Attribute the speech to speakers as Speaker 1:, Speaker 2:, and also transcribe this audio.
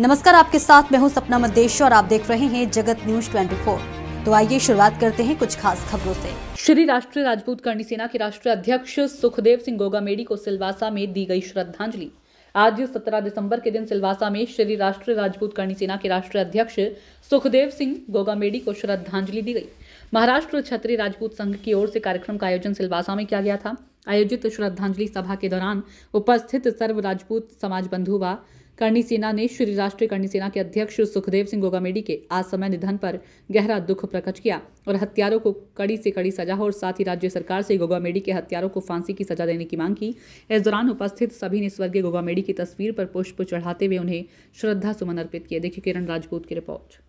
Speaker 1: नमस्कार आपके साथ मैं हूं सपना मदेश और आप देख रहे हैं जगत न्यूज 24 तो आइए
Speaker 2: शुरुआत करते हैं कुछ खास खबरों से श्री राष्ट्रीय राजपूत कर्णी सेना के राष्ट्रीय अध्यक्ष सुखदेव सिंह गोगामेडी को सिलवासा में दी गई श्रद्धांजलि आज 17 दिसंबर के दिन सिलवासा में श्री राष्ट्रीय राजपूत कर्णी सेना के राष्ट्रीय अध्यक्ष सुखदेव सिंह गोगामेडी को श्रद्धांजलि दी गई महाराष्ट्र क्षत्रिय राजपूत संघ की ओर से कार्यक्रम का आयोजन सिलवासा में किया गया था आयोजित श्रद्धांजलि सभा के दौरान उपस्थित सर्व राजपूत समाज बंधु व करणी सेना ने श्री राष्ट्रीय करणी सेना के अध्यक्ष सुखदेव सिंह गोगामेडी के आज समय निधन पर गहरा दुख प्रकट किया और हत्यारों को कड़ी से कड़ी सजा हो और साथ ही राज्य सरकार से गोगामेडी के हत्यारों को फांसी की सजा देने की मांग की इस दौरान उपस्थित सभी ने स्वर्गीय गोगामेडी की तस्वीर पर पुष्प चढ़ाते हुए उन्हें श्रद्धा सुमन अर्पित किए देखिए किरण राजपूत की रिपोर्ट